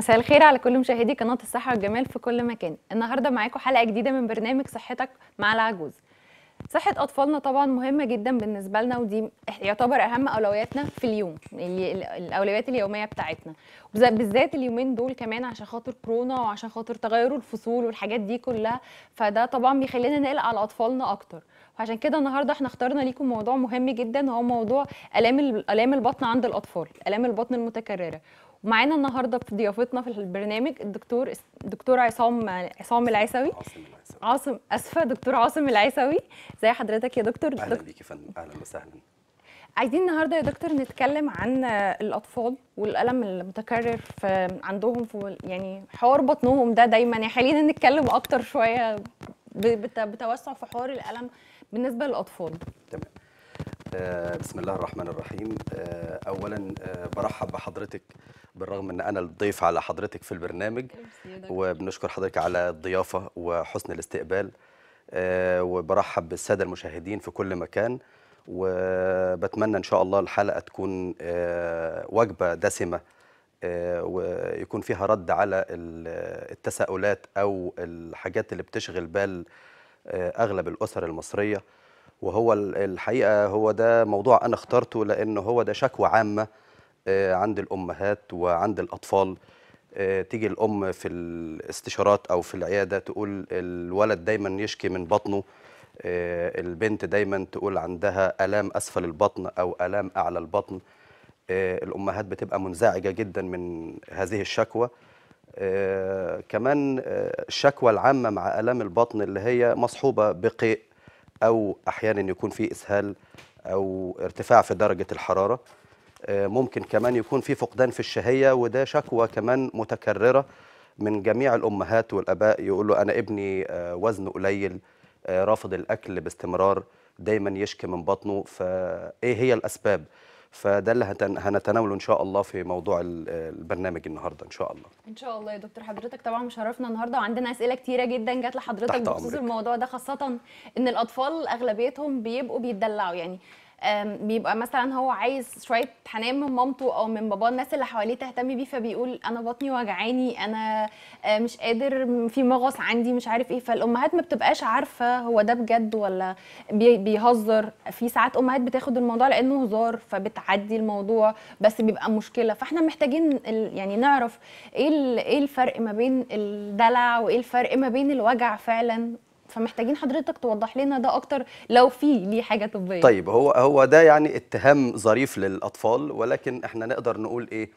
مساء الخير على كل مشاهدي قناه الصحه والجمال في كل مكان النهارده معاكم حلقه جديده من برنامج صحتك مع العجوز صحه اطفالنا طبعا مهمه جدا بالنسبه لنا ودي يعتبر اهم اولوياتنا في اليوم الاولويات اليوميه بتاعتنا بالذات اليومين دول كمان عشان خاطر كورونا وعشان خاطر تغير الفصول والحاجات دي كلها فده طبعا بيخلينا نقلق على اطفالنا اكتر عشان كده النهارده احنا اخترنا ليكم موضوع مهم جدا هو موضوع الام الام البطن عند الاطفال الام البطن المتكرره معانا النهارده في ضيافتنا في البرنامج الدكتور دكتور عصام عصام العيسوي عاصم اسفه دكتور عاصم العيسوي ازي حضرتك يا دكتور اهلا بيك يا فندم اهلا وسهلا عايزين النهارده يا دكتور نتكلم عن الاطفال والالم المتكرر في عندهم في يعني حوار بطنهم ده دايما يعني خلينا نتكلم اكتر شويه بتوسع في حوار الالم بالنسبه للاطفال تمام آه، بسم الله الرحمن الرحيم آه، اولا آه، برحب بحضرتك بالرغم ان انا الضيف على حضرتك في البرنامج وبنشكر حضرتك على الضيافه وحسن الاستقبال وبرحب بالساده المشاهدين في كل مكان وبتمنى ان شاء الله الحلقه تكون وجبه دسمه ويكون فيها رد على التساؤلات او الحاجات اللي بتشغل بال اغلب الاسر المصريه وهو الحقيقه هو ده موضوع انا اخترته لان هو ده شكوى عامه آه، عند الامهات وعند الاطفال آه، تيجي الام في الاستشارات او في العياده تقول الولد دايما يشكي من بطنه آه، البنت دايما تقول عندها الام اسفل البطن او الام اعلى البطن الامهات بتبقى منزعجه جدا من هذه الشكوى كمان الشكوى العامه مع الام البطن اللي هي مصحوبه بقيء او احيانا يكون في اسهال او ارتفاع في درجه الحراره آه، ممكن كمان يكون في فقدان في الشهيه وده شكوى كمان متكرره من جميع الامهات والاباء يقولوا انا ابني آه، وزنه قليل آه، رافض الاكل باستمرار دايما يشكي من بطنه فايه هي الاسباب فده اللي هنتناوله ان شاء الله في موضوع البرنامج النهارده ان شاء الله ان شاء الله يا دكتور حضرتك طبعا مشرفنا النهارده وعندنا اسئله كتيره جدا جت لحضرتك بخصوص الموضوع ده خاصه ان الاطفال اغلبيتهم بيبقوا بيتدلعوا يعني بيبقى مثلا هو عايز شويه حنان من مامته او من باباه الناس اللي حواليه تهتم بيه فبيقول انا بطني وجعاني انا آه، مش قادر في مغص عندي مش عارف ايه فالامهات ما بتبقاش عارفه هو ده بجد ولا بيهزر في ساعات امهات بتاخد الموضوع لانه هزار فبتعدي الموضوع بس بيبقى مشكله فاحنا محتاجين يعني نعرف ايه ايه الفرق ما بين الدلع وايه الفرق ما بين الوجع فعلا فمحتاجين حضرتك توضح لنا ده اكتر لو في ليه حاجه طبيه طيب هو هو ده يعني اتهام ظريف للاطفال ولكن احنا نقدر نقول ايه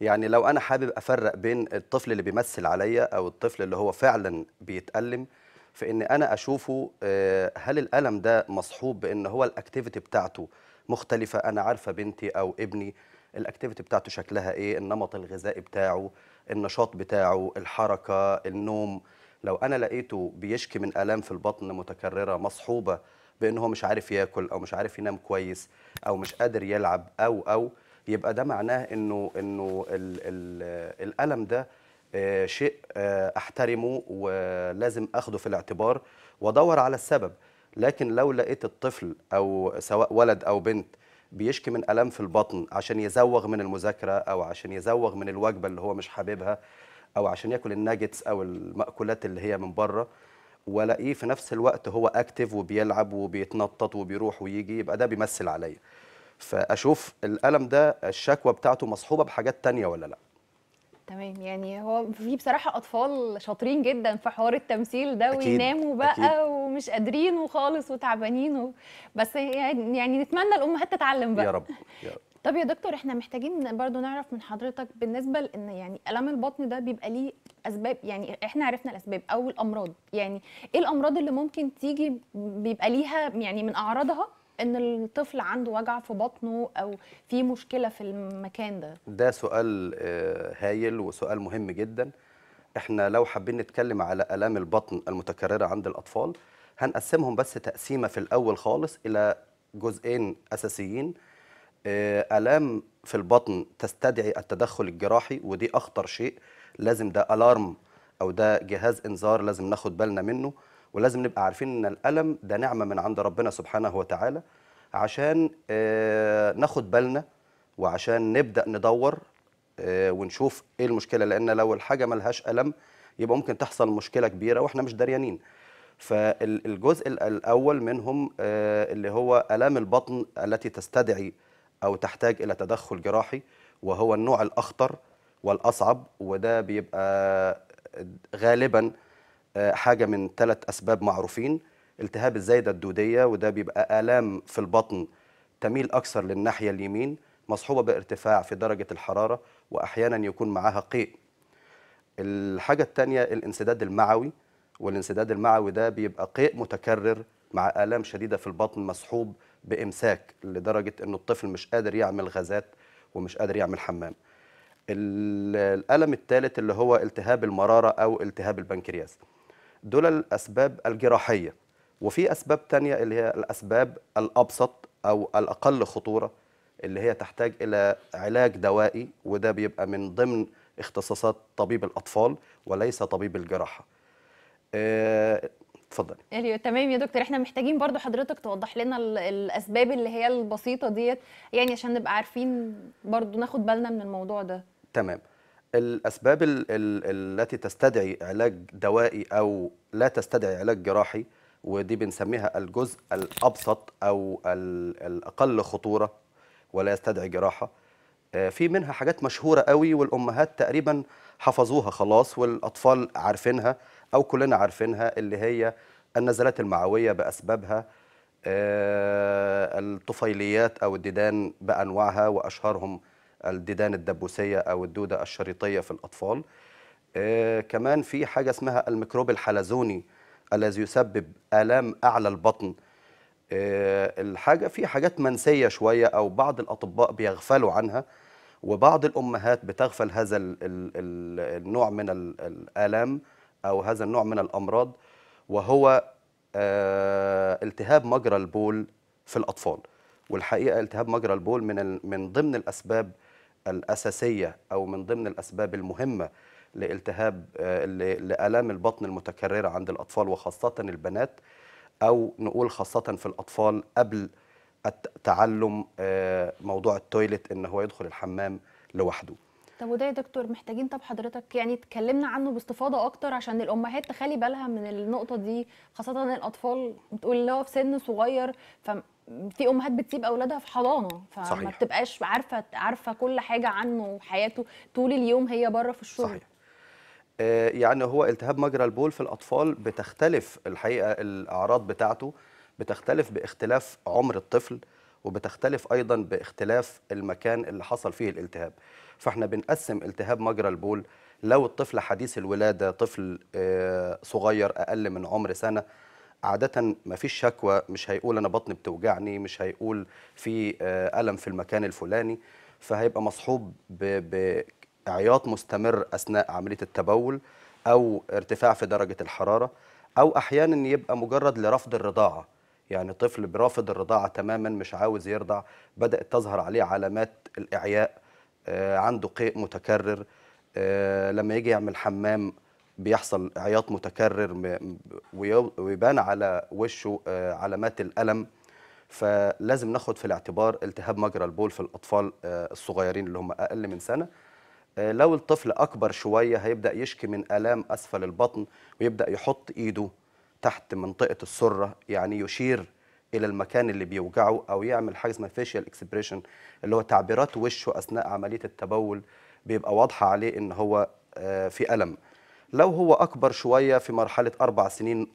يعني لو انا حابب افرق بين الطفل اللي بيمثل عليا او الطفل اللي هو فعلا بيتالم فان انا اشوفه آه، هل الالم ده مصحوب بان هو الاكتيفيتي بتاعته مختلفه انا عارفه بنتي او ابني الاكتيفيتي بتاعته شكلها ايه النمط الغذائي بتاعه النشاط بتاعه الحركه النوم لو انا لقيته بيشكي من الام في البطن متكرره مصحوبه بان هو مش عارف ياكل او مش عارف ينام كويس او مش قادر يلعب او او يبقى ده معناه انه انه ال ال الالم ده آه، شيء آه، احترمه ولازم اخده في الاعتبار وادور على السبب لكن لو لقيت الطفل او سواء ولد او بنت بيشكي من الام في البطن عشان يزوغ من المذاكره او عشان يزوغ من الوجبه اللي هو مش حاببها او عشان ياكل الناجتس او المأكولات اللي هي من بره والاقيه في نفس الوقت هو اكتف وبيلعب وبيتنطط وبيروح ويجي يبقى ده بيمثل عليا فاشوف الالم ده الشكوى بتاعته مصحوبه بحاجات تانية ولا لا تمام يعني هو في بصراحه اطفال شاطرين جدا في حوار التمثيل ده أكيد ويناموا بقى أكيد ومش قادرين وخالص وتعبانين و... بس يعني, يعني نتمنى الامهات تتعلم بقى يا رب, يا رب. طب يا دكتور احنا محتاجين برضو نعرف من حضرتك بالنسبه لان يعني الام البطن ده بيبقى ليه اسباب يعني احنا عرفنا الاسباب او الامراض يعني ايه الامراض اللي ممكن تيجي بيبقى ليها يعني من اعراضها ان الطفل عنده وجع في بطنه او في مشكله في المكان ده ده سؤال آه، هايل وسؤال مهم جدا احنا لو حابين نتكلم على الام البطن المتكرره عند الاطفال هنقسمهم بس تقسيمه في الاول خالص الى جزئين اساسيين آه، الام في البطن تستدعي التدخل الجراحي ودي اخطر شيء لازم ده الارم او ده جهاز انذار لازم ناخد بالنا منه ولازم نبقى عارفين ان الالم ده نعمه من عند ربنا سبحانه وتعالى عشان آه، ناخد بالنا وعشان نبدا ندور آه، ونشوف ايه المشكله لان لو الحاجه ملهاش الم يبقى ممكن تحصل مشكله كبيره واحنا مش دريانين فالجزء الاول منهم اللي هو الام البطن التي تستدعي أو تحتاج إلى تدخل جراحي وهو النوع الأخطر والأصعب وده بيبقى غالبا آه، حاجة من ثلاث أسباب معروفين التهاب الزايدة الدودية وده بيبقى آلام في البطن تميل أكثر للناحية اليمين مصحوبة بارتفاع في درجة الحرارة وأحيانا يكون معاها قيء الحاجة الثانية الانسداد المعوي والانسداد المعوي ده بيبقى قيء متكرر مع آلام شديدة في البطن مصحوب بامساك لدرجه انه الطفل مش قادر يعمل غازات ومش قادر يعمل حمام الالم الثالث اللي هو التهاب المراره او التهاب البنكرياس دول الاسباب الجراحيه وفي اسباب ثانيه اللي هي الاسباب الابسط او الاقل خطوره اللي هي تحتاج الى علاج دوائي وده بيبقى من ضمن اختصاصات طبيب الاطفال وليس طبيب الجراحه آه، اتفضلي تمام يا دكتور احنا محتاجين برضو حضرتك توضح لنا الاسباب اللي هي البسيطه ديت يعني عشان نبقى عارفين برضو ناخد بالنا من الموضوع ده تمام الاسباب الـ الـ التي تستدعي علاج دوائي او لا تستدعي علاج جراحي ودي بنسميها الجزء الابسط او الاقل خطوره ولا يستدعي جراحه آه، في منها حاجات مشهوره قوي والامهات تقريبا حفظوها خلاص والاطفال عارفينها أو كلنا عارفينها اللي هي النزلات المعوية بأسبابها آه، الطفيليات أو الديدان بأنواعها وأشهرهم الديدان الدبوسية أو الدودة الشريطية في الأطفال آه، كمان في حاجة اسمها الميكروب الحلزوني الذي يسبب آلام أعلى البطن آه، الحاجة في حاجات منسية شوية أو بعض الأطباء بيغفلوا عنها وبعض الأمهات بتغفل هذا النوع من الآلام أو هذا النوع من الأمراض وهو آه، التهاب مجرى البول في الأطفال والحقيقة التهاب مجرى البول من, من ضمن الأسباب الأساسية أو من ضمن الأسباب المهمة لالتهاب آه، لآلام البطن المتكررة عند الأطفال وخاصة البنات أو نقول خاصة في الأطفال قبل تعلم آه، موضوع التويلت إن هو يدخل الحمام لوحده طب وده يا دكتور محتاجين طب حضرتك يعني تكلمنا عنه باستفاضه اكتر عشان الامهات تخلي بالها من النقطه دي خاصه ان الاطفال بتقول اللي هو في سن صغير ف في امهات بتسيب اولادها في حضانه فما صحيح. بتبقاش عارفه عارفه كل حاجه عنه وحياته طول اليوم هي بره في الشغل صحيح. آه يعني هو التهاب مجرى البول في الاطفال بتختلف الحقيقه الاعراض بتاعته بتختلف باختلاف عمر الطفل وبتختلف ايضا باختلاف المكان اللي حصل فيه الالتهاب فاحنا بنقسم التهاب مجرى البول لو الطفل حديث الولاده طفل آه، صغير اقل من عمر سنه عادة ما فيش شكوى مش هيقول أنا بطني بتوجعني مش هيقول في آه، ألم في المكان الفلاني فهيبقى مصحوب بعياط مستمر أثناء عملية التبول أو ارتفاع في درجة الحرارة أو أحيانا يبقى مجرد لرفض الرضاعة يعني طفل برافض الرضاعة تماما مش عاوز يرضع بدأت تظهر عليه علامات الإعياء آه، عنده قيء متكرر آه، لما يجي يعمل حمام بيحصل عياط متكرر ويبان على وشه آه، علامات الألم فلازم ناخد في الاعتبار التهاب مجرى البول في الأطفال الصغيرين اللي هم أقل من سنة لو الطفل أكبر شوية هيبدأ يشكي من ألام أسفل البطن ويبدأ يحط إيده تحت منطقة السرة يعني يشير الى المكان اللي بيوجعه او يعمل حاجه اسمها فيشيال اكسبريشن اللي هو تعبيرات وشه اثناء عمليه التبول بيبقى واضحه عليه ان هو آه، في الم لو هو اكبر شويه في مرحله اربع سنين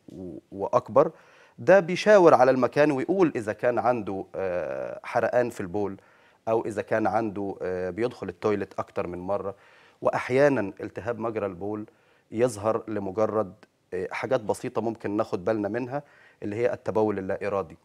واكبر ده بيشاور على المكان ويقول اذا كان عنده آه، حرقان في البول او اذا كان عنده آه، بيدخل التويلت اكتر من مره واحيانا التهاب مجرى البول يظهر لمجرد حاجات بسيطه ممكن ناخد بالنا منها اللي هي التبول اللا ارادي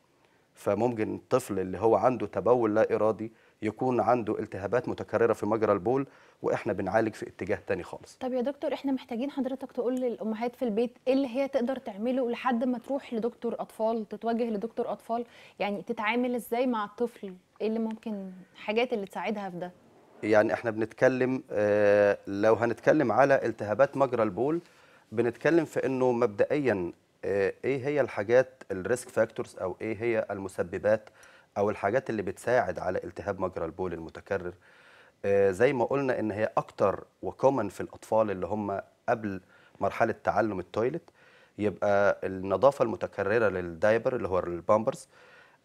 فممكن الطفل اللي هو عنده تبول لا إرادي يكون عنده التهابات متكررة في مجرى البول واحنا بنعالج في اتجاه تاني خالص طب يا دكتور احنا محتاجين حضرتك تقول للامهات في البيت ايه اللي هي تقدر تعمله لحد ما تروح لدكتور اطفال تتوجه لدكتور اطفال يعني تتعامل ازاي مع الطفل ايه اللي ممكن حاجات اللي تساعدها في ده يعني احنا بنتكلم اه لو هنتكلم على التهابات مجرى البول بنتكلم في انه مبدئيا آه، ايه هي الحاجات الريسك فاكتورز او ايه هي المسببات او الحاجات اللي بتساعد على التهاب مجرى البول المتكرر آه، زي ما قلنا ان هي اكتر وكومن في الاطفال اللي هم قبل مرحله تعلم التويلت يبقى النظافه المتكرره للدايبر اللي هو البامبرز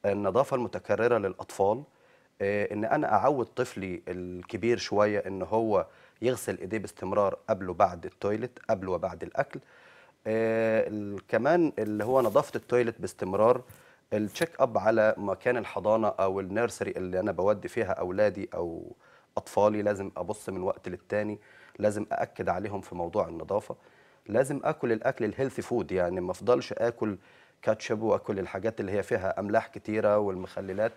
النظافه المتكرره للاطفال آه، ان انا اعود طفلي الكبير شويه ان هو يغسل ايديه باستمرار قبل وبعد التويلت قبل وبعد الاكل آه، كمان اللي هو نظافه التويلت باستمرار التشيك اب على مكان الحضانه او النيرسري اللي انا بودي فيها اولادي او اطفالي لازم ابص من وقت للتاني لازم ااكد عليهم في موضوع النظافه لازم اكل الاكل الهيلثي فود يعني ما افضلش اكل كاتشب واكل الحاجات اللي هي فيها املاح كتيره والمخللات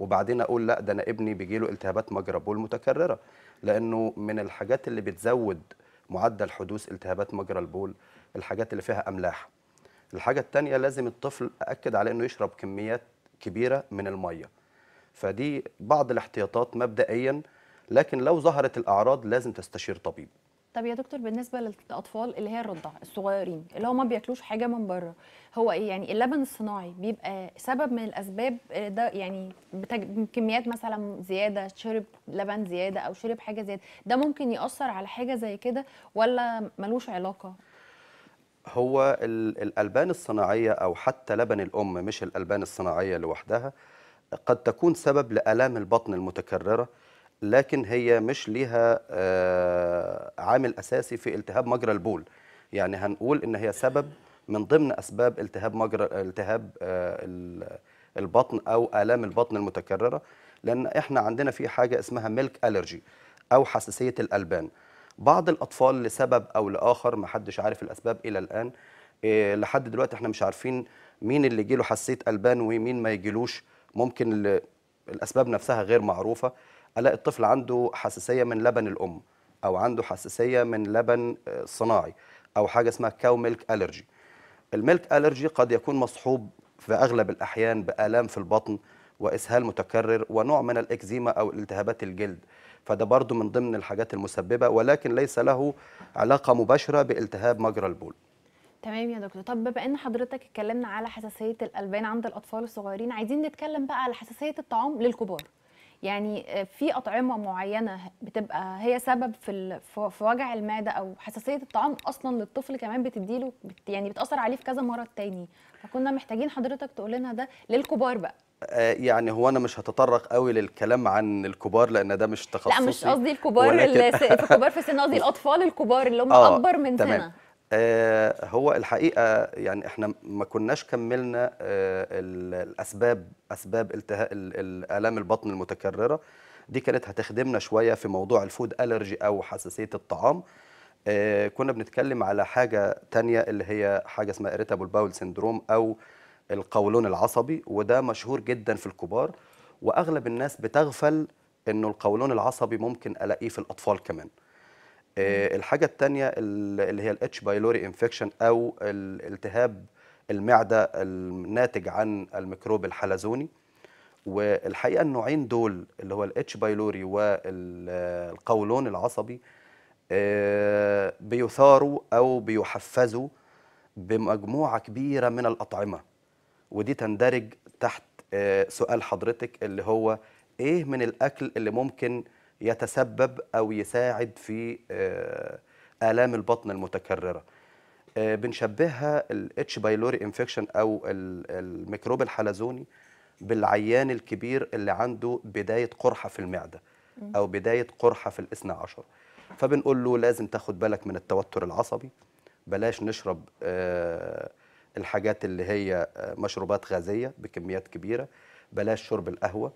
وبعدين اقول لا ده انا ابني بيجي له التهابات مجرى بول متكرره لانه من الحاجات اللي بتزود معدل حدوث التهابات مجرى البول الحاجات اللي فيها املاح الحاجه الثانيه لازم الطفل اكد على انه يشرب كميات كبيره من الميه فدي بعض الاحتياطات مبدئيا لكن لو ظهرت الاعراض لازم تستشير طبيب طب يا دكتور بالنسبه للاطفال اللي هي الرضع الصغيرين اللي هو ما بياكلوش حاجه من بره هو ايه يعني اللبن الصناعي بيبقى سبب من الاسباب آه، ده يعني كميات مثلا زياده شرب لبن زياده او شرب حاجه زياده ده ممكن ياثر على حاجه زي كده ولا ملوش علاقه هو الألبان الصناعية أو حتى لبن الأم مش الألبان الصناعية لوحدها قد تكون سبب لآلام البطن المتكررة لكن هي مش ليها آه، عامل أساسي في التهاب مجرى البول يعني هنقول إن هي سبب من ضمن أسباب التهاب مجرى التهاب آه، البطن أو آلام البطن المتكررة لأن إحنا عندنا في حاجة اسمها ميلك أليرجي أو حساسية الألبان بعض الأطفال لسبب أو لآخر محدش عارف الأسباب إلى الآن آه، لحد دلوقتي احنا مش عارفين مين اللي جيله حساسية ألبان ومين ما يجيلوش ممكن الأسباب نفسها غير معروفة ألاقي الطفل عنده حساسية من لبن الأم أو عنده حساسية من لبن آه، صناعي أو حاجة اسمها كاو ميلك ألرجي الميلك ألرجي قد يكون مصحوب في أغلب الأحيان بآلام في البطن وإسهال متكرر ونوع من الإكزيما أو التهابات الجلد فده برضو من ضمن الحاجات المسببة ولكن ليس له علاقة مباشرة بالتهاب مجرى البول تمام يا دكتور طب بما ان حضرتك اتكلمنا على حساسيه الالبان عند الاطفال الصغيرين عايزين نتكلم بقى على حساسيه الطعام للكبار يعني آه، في اطعمه معينه بتبقى هي سبب في في وجع المعده او حساسيه الطعام اصلا للطفل كمان بتديله يعني بتاثر عليه في كذا مرض تاني فكنا محتاجين حضرتك تقول لنا ده للكبار بقى آه، يعني هو انا مش هتطرق قوي للكلام عن الكبار لان ده مش تخصصي لا مش قصدي الكبار ولكن... الكبار في السن قصدي الاطفال الكبار اللي هم آه اكبر من تمام. سنه آه هو الحقيقه يعني احنا ما كناش كملنا آه، الاسباب اسباب التهاء الالام البطن المتكرره دي كانت هتخدمنا شويه في موضوع الفود الرجي او حساسيه الطعام آه، كنا بنتكلم على حاجه تانية اللي هي حاجه اسمها اريتابل باول سندروم او القولون العصبي وده مشهور جدا في الكبار واغلب الناس بتغفل انه القولون العصبي ممكن الاقيه في الاطفال كمان آه، الحاجه الثانيه اللي هي الاتش بايلوري انفكشن او التهاب المعده الناتج عن الميكروب الحلزوني والحقيقه النوعين دول اللي هو الاتش بايلوري والقولون العصبي آه، بيثاروا او بيحفزوا بمجموعه كبيره من الاطعمه ودي تندرج تحت آه، سؤال حضرتك اللي هو ايه من الاكل اللي ممكن يتسبب او يساعد في آه، الام البطن المتكرره آه، بنشبهها الاتش بايلوري انفكشن او الميكروب الحلزوني بالعيان الكبير اللي عنده بدايه قرحه في المعده او بدايه قرحه في الاثنى عشر فبنقول له لازم تاخد بالك من التوتر العصبي بلاش نشرب آه الحاجات اللي هي آه، مشروبات غازيه بكميات كبيره بلاش شرب القهوه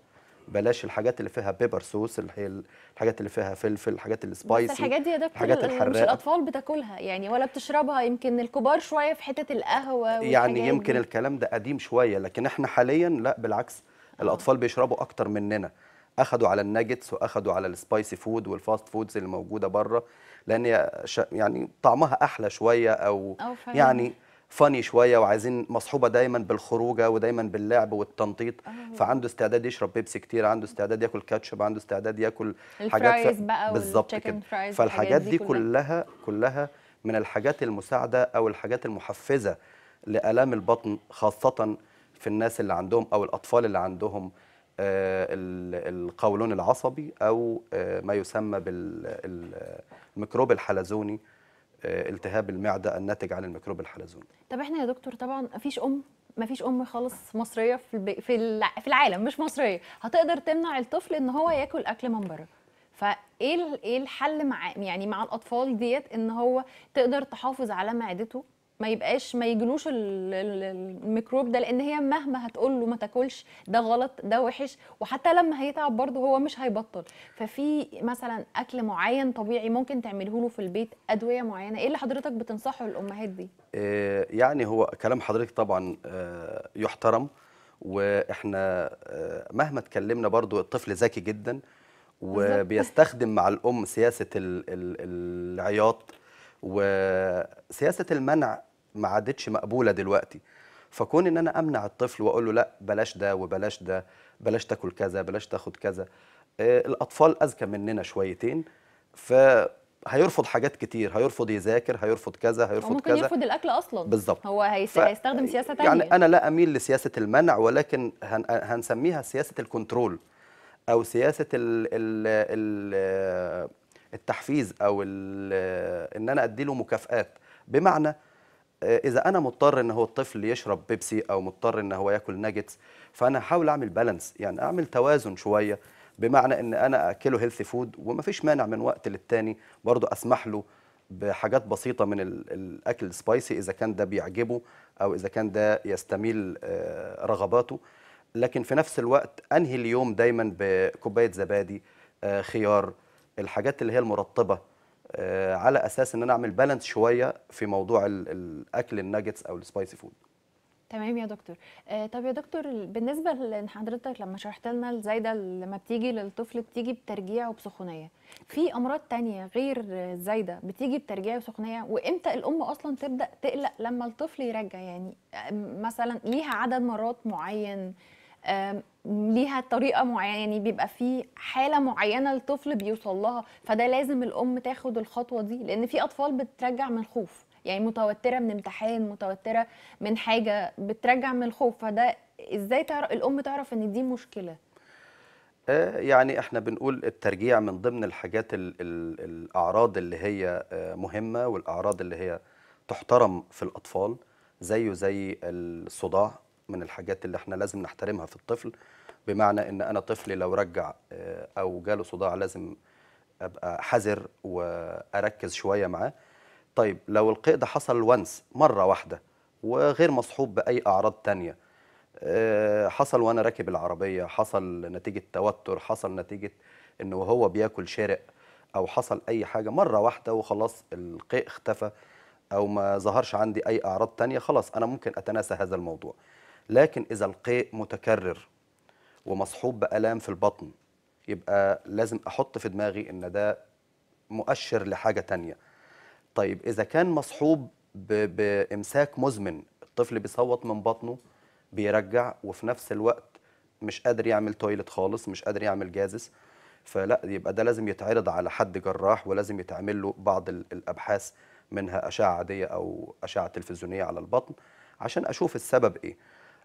بلاش الحاجات اللي فيها بيبر سوس اللي هي الحاجات اللي فيها فلفل الحاجات السبايسي بس الحاجات دي يا دكتور الحاجات الحراقه مش الاطفال بتاكلها يعني ولا بتشربها يمكن الكبار شويه في حته القهوه يعني يمكن دي. الكلام ده قديم شويه لكن احنا حاليا لا بالعكس آه. الاطفال بيشربوا اكتر مننا اخذوا على الناجتس واخذوا على السبايسي فود والفاست فودز اللي موجوده بره لان يعني طعمها احلى شويه او, أو يعني فاني شويه وعايزين مصحوبه دايما بالخروجه ودايما باللعب والتنطيط آه. فعنده استعداد يشرب بيبسي كتير عنده استعداد ياكل كاتشب عنده استعداد ياكل حاجات ف... بقى بالظبط كده فالحاجات دي, كلها كلها من الحاجات المساعده او الحاجات المحفزه لالام البطن خاصه في الناس اللي عندهم او الاطفال اللي عندهم آه، القولون العصبي او آه، ما يسمى بالميكروب الحلزوني آه، التهاب المعده الناتج عن الميكروب الحلزوني طب احنا يا دكتور طبعا مفيش ام مفيش ام خالص مصريه في في في العالم مش مصريه هتقدر تمنع الطفل ان هو ياكل اكل من بره فايه ايه الحل مع يعني مع الاطفال ديت ان هو تقدر تحافظ على معدته ما يبقاش ما يجلوش الميكروب ده لان هي مهما هتقول له ما تاكلش ده غلط ده وحش وحتى لما هيتعب برضه هو مش هيبطل ففي مثلا اكل معين طبيعي ممكن تعمله له في البيت ادويه معينه ايه اللي حضرتك بتنصحه للامهات دي آه، يعني هو كلام حضرتك طبعا آه، يحترم واحنا آه، مهما اتكلمنا برضه الطفل ذكي جدا وبيستخدم مع الام سياسه العياط وسياسه المنع ما عادتش مقبوله دلوقتي فكون ان انا امنع الطفل واقول له لا بلاش ده وبلاش ده بلاش تاكل كذا بلاش تاخد كذا آه، الاطفال اذكى مننا شويتين ف هيرفض حاجات كتير هيرفض يذاكر هيرفض كذا هيرفض ممكن كذا ممكن يرفض الاكل اصلا بالظبط هو هيس... ف... هيستخدم سياسه يعني تانية يعني انا لا اميل لسياسه المنع ولكن هن... هنسميها سياسه الكنترول او سياسه ال... ال... ال... التحفيز او ان انا ادي له مكافئات بمعنى آه، اذا انا مضطر ان هو الطفل يشرب بيبسي او مضطر ان هو ياكل ناجتس فانا احاول اعمل بالانس يعني اعمل توازن شويه بمعنى ان انا اكله هيلث فود ومفيش مانع من وقت للتاني برضه اسمح له بحاجات بسيطة من الأكل السبايسي إذا كان ده بيعجبه أو إذا كان ده يستميل آه، رغباته لكن في نفس الوقت أنهي اليوم دايما بكوباية زبادي آه، خيار الحاجات اللي هي المرطبه آه، على اساس ان انا اعمل بالانس شويه في موضوع الاكل الناجتس او السبايسي فود تمام يا دكتور آه، طب يا دكتور بالنسبه لحضرتك لما شرحت لنا الزايده لما بتيجي للطفل بتيجي بترجيع وبسخونيه في امراض تانية غير الزايده بتيجي بترجيع وسخونيه وامتى الام اصلا تبدا تقلق لما الطفل يرجع يعني آه، مثلا ليها عدد مرات معين ليها طريقه معينه يعني بيبقى في حاله معينه الطفل بيوصل لها فده لازم الام تاخد الخطوه دي لان في اطفال بترجع من الخوف يعني متوتره من امتحان متوتره من حاجه بترجع من الخوف فده ازاي تعرف الام تعرف ان دي مشكله آه، يعني احنا بنقول الترجيع من ضمن الحاجات الـ الـ الاعراض اللي هي آه، مهمه والاعراض اللي هي تحترم في الاطفال زيه زي الصداع من الحاجات اللي احنا لازم نحترمها في الطفل بمعنى ان انا طفلي لو رجع آه، او جاله صداع لازم ابقى حذر واركز شويه معاه طيب لو القيء ده حصل وانس مره واحده وغير مصحوب باي اعراض تانية آه، حصل وانا راكب العربيه حصل نتيجه توتر حصل نتيجه انه وهو بياكل شرق او حصل اي حاجه مره واحده وخلاص القيء اختفى او ما ظهرش عندي اي اعراض تانية خلاص انا ممكن اتناسى هذا الموضوع لكن إذا القيء متكرر ومصحوب بألام في البطن يبقى لازم أحط في دماغي إن ده مؤشر لحاجة تانية طيب إذا كان مصحوب بإمساك مزمن الطفل بيصوت من بطنه بيرجع وفي نفس الوقت مش قادر يعمل تويلت خالص مش قادر يعمل جازس فلا يبقى ده لازم يتعرض على حد جراح ولازم يتعمل له بعض الابحاث منها اشعه عاديه او اشعه تلفزيونيه على البطن عشان اشوف السبب ايه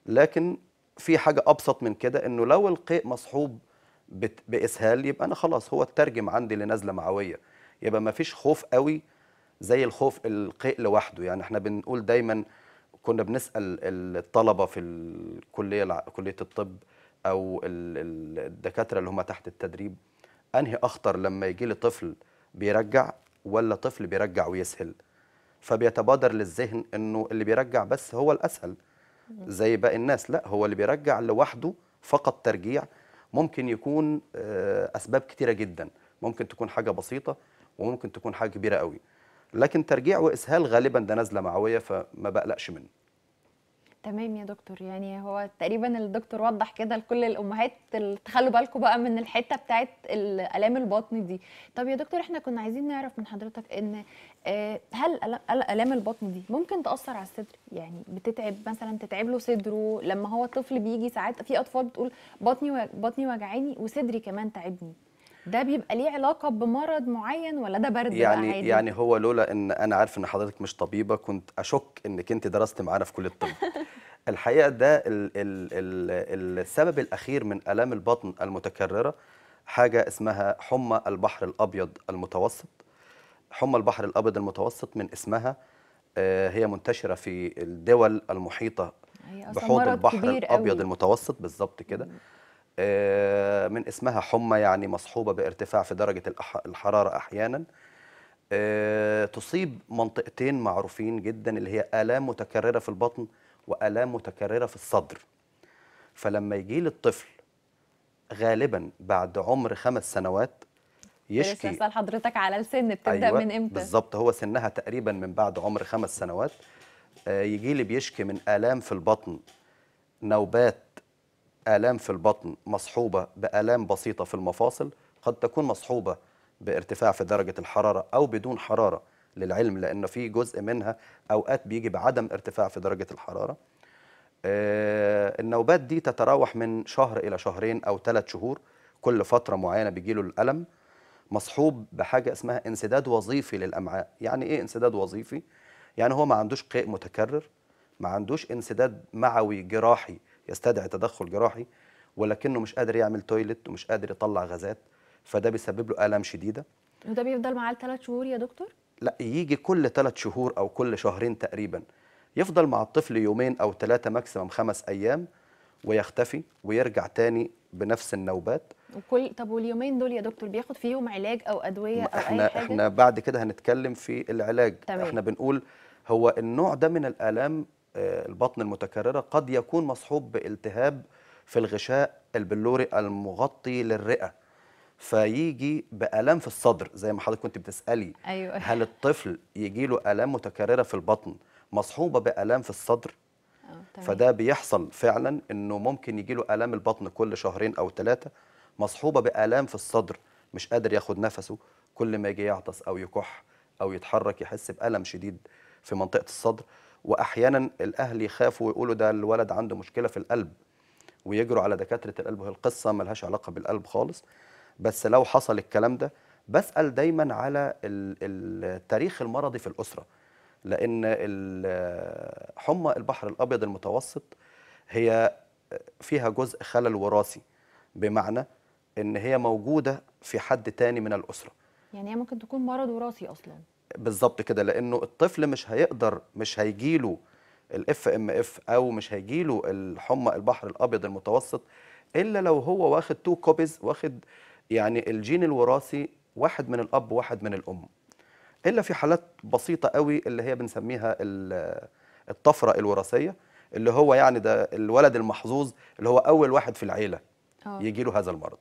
لكن في حاجه ابسط من كده انه لو القيء مصحوب باسهال يبقى انا خلاص هو الترجم عندي لنزله معويه يبقى ما فيش خوف قوي زي الخوف القيء لوحده يعني احنا بنقول دايما كنا بنسال الطلبه في الكليه كليه الطب او الدكاتره اللي هم تحت التدريب انهي اخطر لما يجي لي طفل بيرجع ولا طفل بيرجع ويسهل فبيتبادر للذهن انه اللي بيرجع بس هو الاسهل زي باقي الناس لا هو اللي بيرجع لوحده فقط ترجيع ممكن يكون آه، اسباب كتيره جدا ممكن تكون حاجه بسيطه وممكن تكون حاجه كبيره قوي لكن ترجيع واسهال غالبا ده نزله معويه فما بقلقش منه تمام يا دكتور يعني هو تقريبا الدكتور وضح كده لكل الامهات تخلوا بالكم بقى من الحته بتاعت الام البطن دي طب يا دكتور احنا كنا عايزين نعرف من حضرتك ان آه، هل الام البطن دي ممكن تاثر على الصدر يعني بتتعب مثلا تتعب له صدره لما هو طفل بيجي ساعات في اطفال بتقول بطني بطني وجعاني وصدري كمان تعبني ده بيبقى ليه علاقه بمرض معين ولا ده برد يعني عادي؟ يعني هو لولا ان انا عارف ان حضرتك مش طبيبه كنت اشك انك انت درست معانا في كليه الطب الحقيقه ده الـ الـ الـ السبب الاخير من الام البطن المتكرره حاجه اسمها حمى البحر الابيض المتوسط حمى البحر الابيض المتوسط من اسمها آه، هي منتشره في الدول المحيطه بحوض البحر الابيض أوي. المتوسط بالظبط كده آه، من اسمها حمى يعني مصحوبة بارتفاع في درجة الحرارة أحيانا آه، تصيب منطقتين معروفين جدا اللي هي آلام متكررة في البطن وآلام متكررة في الصدر فلما يجي للطفل غالبا بعد عمر خمس سنوات يشكي بس حضرتك على السن بتبدا أيوة من امتى بالظبط هو سنها تقريبا من بعد عمر خمس سنوات آه، يجي لي بيشكي من الام في البطن نوبات آلام في البطن مصحوبة بآلام بسيطة في المفاصل قد تكون مصحوبة بارتفاع في درجة الحرارة أو بدون حرارة للعلم لأن في جزء منها أوقات بيجي بعدم ارتفاع في درجة الحرارة آه، النوبات دي تتراوح من شهر إلى شهرين أو ثلاث شهور كل فترة معينة بيجيله الألم مصحوب بحاجة اسمها انسداد وظيفي للأمعاء يعني إيه انسداد وظيفي؟ يعني هو ما عندوش قيء متكرر ما عندوش انسداد معوي جراحي يستدعي تدخل جراحي ولكنه مش قادر يعمل تويلت ومش قادر يطلع غازات فده بيسبب له الام شديده وده بيفضل معاه لثلاث شهور يا دكتور لا يجي كل ثلاث شهور او كل شهرين تقريبا يفضل مع الطفل يومين او ثلاثه ماكسيمم خمس ايام ويختفي ويرجع تاني بنفس النوبات وكل طب واليومين دول يا دكتور بياخد فيهم علاج او ادويه او احنا اي حاجه احنا بعد كده هنتكلم في العلاج تمام. احنا بنقول هو النوع ده من الالام البطن المتكررة قد يكون مصحوب بالتهاب في الغشاء البلوري المغطي للرئة فيجي بألم في الصدر زي ما حضرتك كنت بتسألي أيوة. هل الطفل يجي له ألام متكررة في البطن مصحوبة بألام في الصدر آه، فده بيحصل فعلا انه ممكن يجي له الام البطن كل شهرين او ثلاثه مصحوبه بالام في الصدر مش قادر ياخد نفسه كل ما يجي يعطس او يكح او يتحرك يحس بالم شديد في منطقه الصدر واحيانا الاهل يخافوا ويقولوا ده الولد عنده مشكله في القلب ويجروا على دكاتره القلب وهي القصه ملهاش علاقه بالقلب خالص بس لو حصل الكلام ده بسال دايما على التاريخ المرضي في الاسره لان حمى البحر الابيض المتوسط هي فيها جزء خلل وراثي بمعنى ان هي موجوده في حد تاني من الاسره يعني هي ممكن تكون مرض وراثي اصلا بالظبط كده لانه الطفل مش هيقدر مش هيجيله الاف ام اف او مش هيجيله الحمى البحر الابيض المتوسط الا لو هو واخد تو كوبيز واخد يعني الجين الوراثي واحد من الاب واحد من الام الا في حالات بسيطه قوي اللي هي بنسميها الطفره الوراثيه اللي هو يعني ده الولد المحظوظ اللي هو اول واحد في العيله آه. يجي له هذا المرض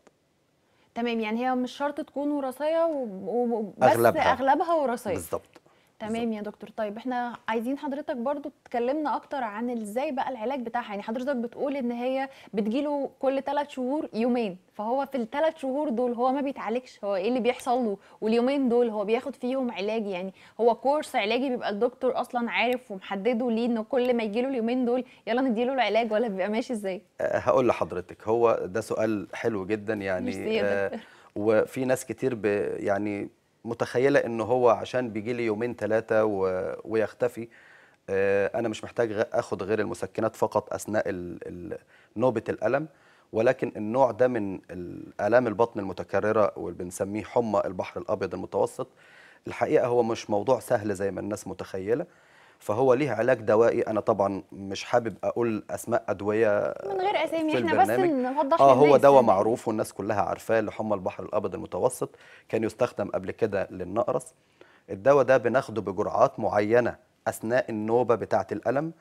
تمام يعني هي مش شرط تكون وراثيه وبس أغلبها. اغلبها وراثيه بالظبط تمام يا دكتور طيب احنا عايزين حضرتك برضو تكلمنا اكتر عن ازاي بقى العلاج بتاعها يعني حضرتك بتقول ان هي بتجيله كل ثلاث شهور يومين فهو في الثلاث شهور دول هو ما بيتعالجش هو ايه اللي بيحصل له واليومين دول هو بياخد فيهم علاج يعني هو كورس علاجي بيبقى الدكتور اصلا عارف ومحدده ليه انه كل ما يجيله اليومين دول يلا نديله العلاج ولا بيبقى ماشي ازاي أه، هقول لحضرتك هو ده سؤال حلو جدا يعني أه، وفي ناس كتير يعني متخيله ان هو عشان بيجي لي يومين ثلاثه ويختفي آه، انا مش محتاج اخد غير المسكنات فقط اثناء نوبه الالم ولكن النوع ده من الالام البطن المتكرره واللي بنسميه حمى البحر الابيض المتوسط الحقيقه هو مش موضوع سهل زي ما الناس متخيله فهو ليه علاج دوائي انا طبعا مش حابب اقول اسماء ادويه من غير اسامي احنا بس نوضح اه هو دواء يعني. معروف والناس كلها عارفاه لحمى البحر الابيض المتوسط كان يستخدم قبل كده للنقرس الدواء ده بناخده بجرعات معينه اثناء النوبه بتاعه الالم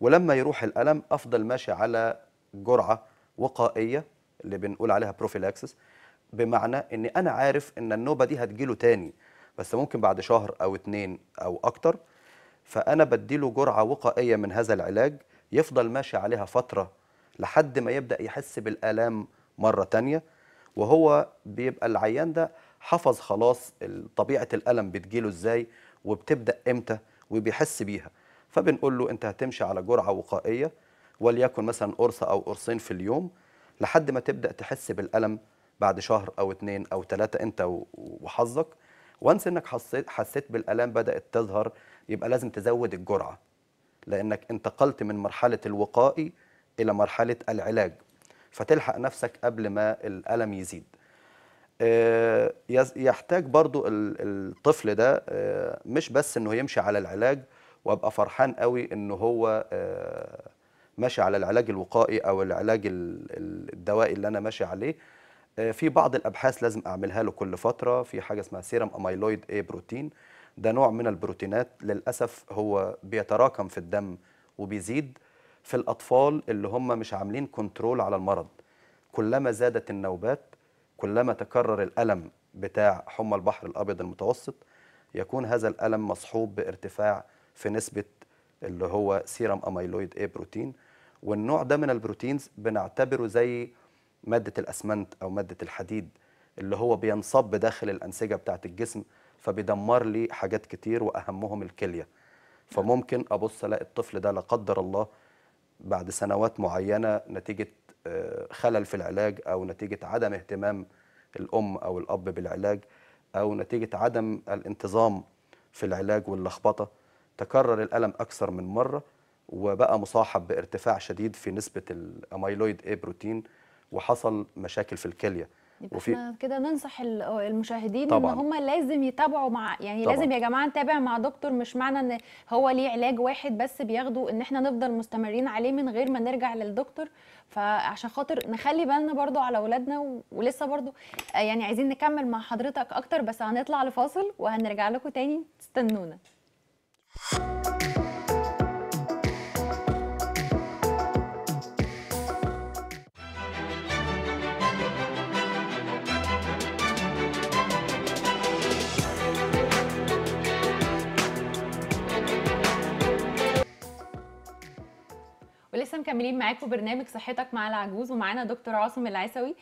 ولما يروح الالم افضل ماشي على جرعه وقائيه اللي بنقول عليها بروفيلاكسس بمعنى ان انا عارف ان النوبه دي هتجيله تاني بس ممكن بعد شهر او اتنين او اكتر فأنا بديله جرعة وقائية من هذا العلاج يفضل ماشي عليها فترة لحد ما يبدأ يحس بالآلام مرة تانية وهو بيبقى العيان ده حفظ خلاص طبيعة الألم بتجيله إزاي وبتبدأ إمتى وبيحس بيها فبنقول له أنت هتمشي على جرعة وقائية وليكن مثلا قرصة أو قرصين في اليوم لحد ما تبدأ تحس بالألم بعد شهر أو اتنين أو تلاتة أنت وحظك وانس انك حسيت, حسيت بالالام بدات تظهر يبقى لازم تزود الجرعه لانك انتقلت من مرحله الوقائي الى مرحله العلاج فتلحق نفسك قبل ما الالم يزيد آه، يحتاج برضو الطفل ده آه، مش بس انه يمشي على العلاج وابقى فرحان قوي ان هو آه، ماشي على العلاج الوقائي او العلاج الدوائي اللي انا ماشي عليه في بعض الابحاث لازم اعملها له كل فتره في حاجه اسمها سيرم اميلويد اي بروتين ده نوع من البروتينات للأسف هو بيتراكم في الدم وبيزيد في الأطفال اللي هم مش عاملين كنترول على المرض كلما زادت النوبات كلما تكرر الألم بتاع حمى البحر الأبيض المتوسط يكون هذا الألم مصحوب بارتفاع في نسبة اللي هو سيرم أميلويد A بروتين والنوع ده من البروتينز بنعتبره زي مادة الأسمنت أو مادة الحديد اللي هو بينصب داخل الأنسجة بتاعة الجسم فبيدمر لي حاجات كتير واهمهم الكليه فممكن ابص الاقي الطفل ده لا قدر الله بعد سنوات معينه نتيجه آه، خلل في العلاج او نتيجه عدم اهتمام الام او الاب بالعلاج او نتيجه عدم الانتظام في العلاج واللخبطه تكرر الالم اكثر من مره وبقى مصاحب بارتفاع شديد في نسبه الاميلويد اي بروتين وحصل مشاكل في الكليه وفي احنا كده ننصح آه، المشاهدين طبعا. ان هم لازم يتابعوا مع يعني طبعا. لازم يا جماعه نتابع مع دكتور مش معنى ان هو ليه علاج واحد بس بياخده ان احنا نفضل مستمرين عليه من غير ما نرجع للدكتور فعشان خاطر نخلي بالنا برضو على اولادنا ولسه برضو آه، يعني عايزين نكمل مع حضرتك اكتر بس هنطلع لفاصل وهنرجع لكم تاني you. لسه مكملين معاكم برنامج صحتك مع العجوز ومعانا دكتور عاصم العيسوي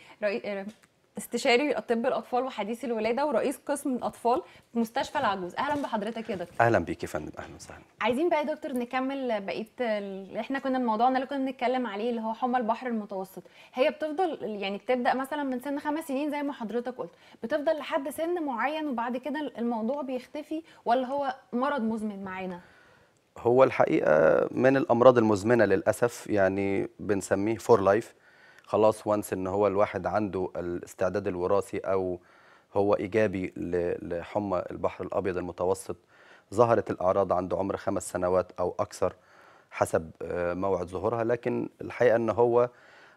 استشاري طب الاطفال وحديث الولاده ورئيس قسم الاطفال في مستشفى العجوز اهلا بحضرتك يا دكتور اهلا بيك يا فندم اهلا وسهلا عايزين بقى يا دكتور نكمل بقيه اللي احنا كنا موضوعنا اللي كنا بنتكلم عليه اللي هو حمى البحر المتوسط هي بتفضل يعني بتبدا مثلا من سن خمس سنين زي ما حضرتك قلت بتفضل لحد سن معين وبعد كده الموضوع بيختفي ولا هو مرض مزمن معانا هو الحقيقه من الامراض المزمنه للاسف يعني بنسميه فور لايف خلاص وانس ان هو الواحد عنده الاستعداد الوراثي او هو ايجابي لحمى البحر الابيض المتوسط ظهرت الاعراض عند عمر خمس سنوات او اكثر حسب آه، موعد ظهورها لكن الحقيقه ان هو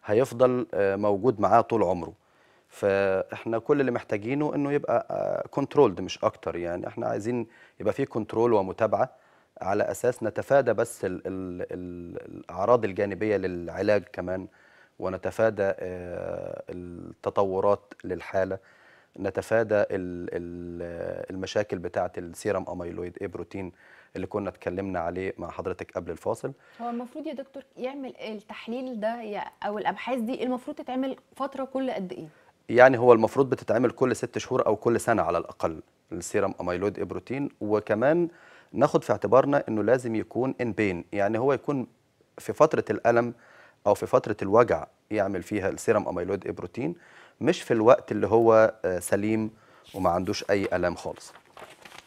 هيفضل آه، موجود معاه طول عمره فاحنا كل اللي محتاجينه انه يبقى كنترولد آه، مش اكتر يعني احنا عايزين يبقى فيه كنترول ومتابعه على اساس نتفادى بس الـ الـ الاعراض الجانبيه للعلاج كمان ونتفادى آه، التطورات للحاله نتفادى المشاكل بتاعه السيرم اميلويد اي بروتين اللي كنا اتكلمنا عليه مع حضرتك قبل الفاصل هو المفروض يا دكتور يعمل التحليل ده او الابحاث دي المفروض تتعمل فتره كل قد ايه يعني هو المفروض بتتعمل كل ست شهور او كل سنه على الاقل السيرم اميلويد اي بروتين وكمان آه ناخد في اعتبارنا انه لازم يكون ان بين يعني هو يكون في فتره الالم او في فتره الوجع يعمل فيها السيرم اميلويد اي بروتين مش في الوقت اللي هو آه، سليم وما عندوش اي الام خالص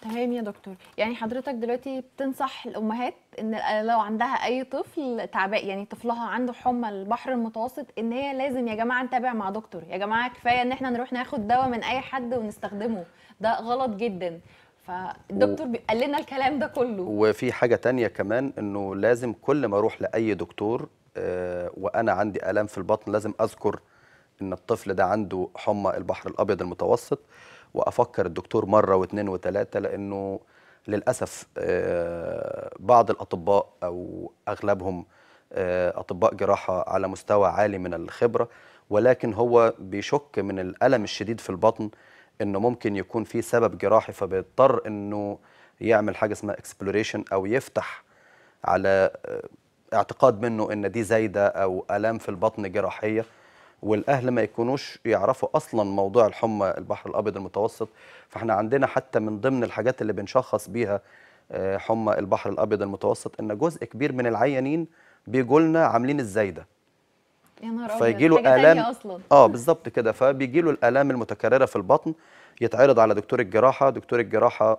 تمام يا دكتور يعني حضرتك دلوقتي بتنصح الامهات ان آه، لو عندها اي طفل تعبان يعني طفلها عنده حمى البحر المتوسط ان هي لازم يا جماعه نتابع مع دكتور يا جماعه كفايه ان احنا نروح ناخد دواء من اي حد ونستخدمه ده غلط جدا فالدكتور و... قال لنا الكلام ده كله وفي حاجه تانية كمان انه لازم كل ما اروح لاي دكتور آه، وانا عندي الام في البطن لازم اذكر ان الطفل ده عنده حمى البحر الابيض المتوسط وافكر الدكتور مره واثنين وثلاثه لانه للاسف آه، بعض الاطباء او اغلبهم آه، اطباء جراحه على مستوى عالي من الخبره ولكن هو بيشك من الالم الشديد في البطن انه ممكن يكون في سبب جراحي فبيضطر انه يعمل حاجه اسمها اكسبلوريشن او يفتح على آه، اعتقاد منه ان دي زايده او الام في البطن جراحيه والاهل ما يكونوش يعرفوا اصلا موضوع الحمى البحر الابيض المتوسط فاحنا عندنا حتى من ضمن الحاجات اللي بنشخص بيها آه، حمى البحر الابيض المتوسط ان جزء كبير من العيانين بيقولنا عاملين الزايده يا نهار فيجي له الام اه بالظبط كده فبيجي له الالام المتكرره في البطن يتعرض على دكتور الجراحه دكتور الجراحه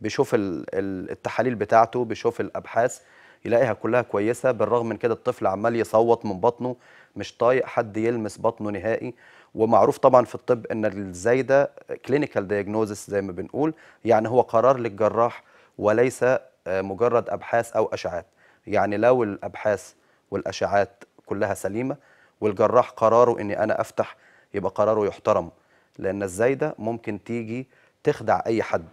بيشوف التحاليل بتاعته بيشوف الابحاث يلاقيها كلها كويسه بالرغم من كده الطفل عمال يصوت من بطنه مش طايق حد يلمس بطنه نهائي ومعروف طبعا في الطب ان الزايده كلينيكال دايجنوزس زي ما بنقول يعني هو قرار للجراح وليس آه، مجرد ابحاث او اشعات يعني لو الابحاث والاشعات كلها سليمه والجراح قراره ان انا افتح يبقى قراره يحترم لان الزايده ممكن تيجي تخدع اي حد